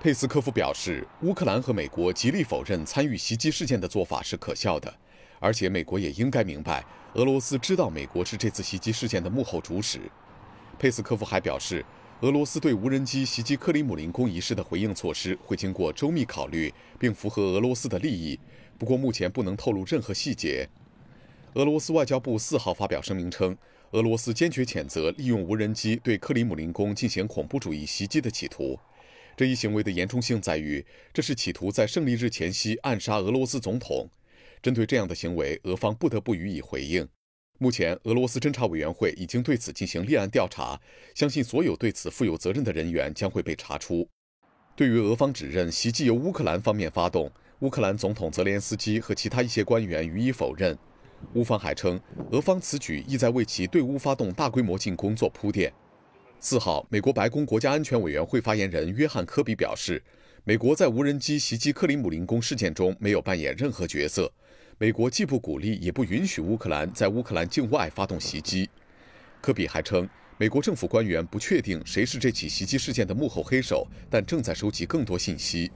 佩斯科夫表示，乌克兰和美国极力否认参与袭击事件的做法是可笑的，而且美国也应该明白，俄罗斯知道美国是这次袭击事件的幕后主使。佩斯科夫还表示，俄罗斯对无人机袭击克里姆林宫一事的回应措施会经过周密考虑，并符合俄罗斯的利益，不过目前不能透露任何细节。俄罗斯外交部四号发表声明称，俄罗斯坚决谴责利用无人机对克里姆林宫进行恐怖主义袭击的企图。这一行为的严重性在于，这是企图在胜利日前夕暗杀俄罗斯总统。针对这样的行为，俄方不得不予以回应。目前，俄罗斯侦查委员会已经对此进行立案调查，相信所有对此负有责任的人员将会被查出。对于俄方指认袭击由乌克兰方面发动，乌克兰总统泽连斯基和其他一些官员予以否认。乌方还称，俄方此举意在为其对乌发动大规模进攻做铺垫。四号，美国白宫国家安全委员会发言人约翰·科比表示，美国在无人机袭击克里姆林宫事件中没有扮演任何角色。美国既不鼓励也不允许乌克兰在乌克兰境外发动袭击。科比还称，美国政府官员不确定谁是这起袭击事件的幕后黑手，但正在收集更多信息。